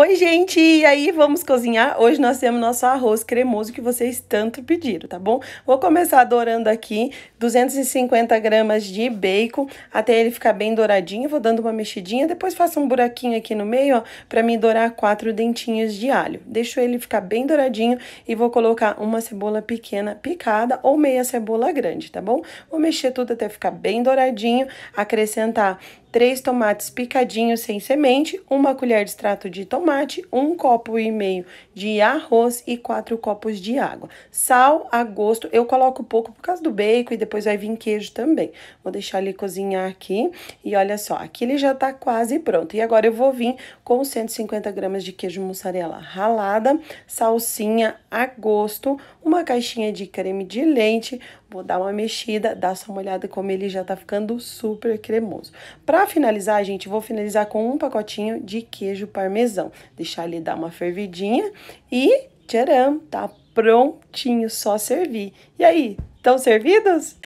Oi, gente! E aí, vamos cozinhar? Hoje nós temos nosso arroz cremoso que vocês tanto pediram, tá bom? Vou começar dourando aqui 250 gramas de bacon até ele ficar bem douradinho. Vou dando uma mexidinha, depois faço um buraquinho aqui no meio, ó, pra mim dourar quatro dentinhos de alho. Deixo ele ficar bem douradinho e vou colocar uma cebola pequena picada ou meia cebola grande, tá bom? Vou mexer tudo até ficar bem douradinho, acrescentar 3 tomates picadinhos sem semente, 1 colher de extrato de tomate, 1 copo e meio de arroz e 4 copos de água. Sal a gosto, eu coloco pouco por causa do bacon e depois vai vir queijo também. Vou deixar ele cozinhar aqui e olha só, aqui ele já tá quase pronto. E agora eu vou vir com 150 gramas de queijo mussarela ralada, salsinha a gosto, uma caixinha de creme de leite, vou dar uma mexida, dar só uma olhada como ele já tá ficando super cremoso. Pra para finalizar, gente, vou finalizar com um pacotinho de queijo parmesão. Deixar ele dar uma fervidinha e tcharam, tá prontinho, só servir. E aí, estão servidos?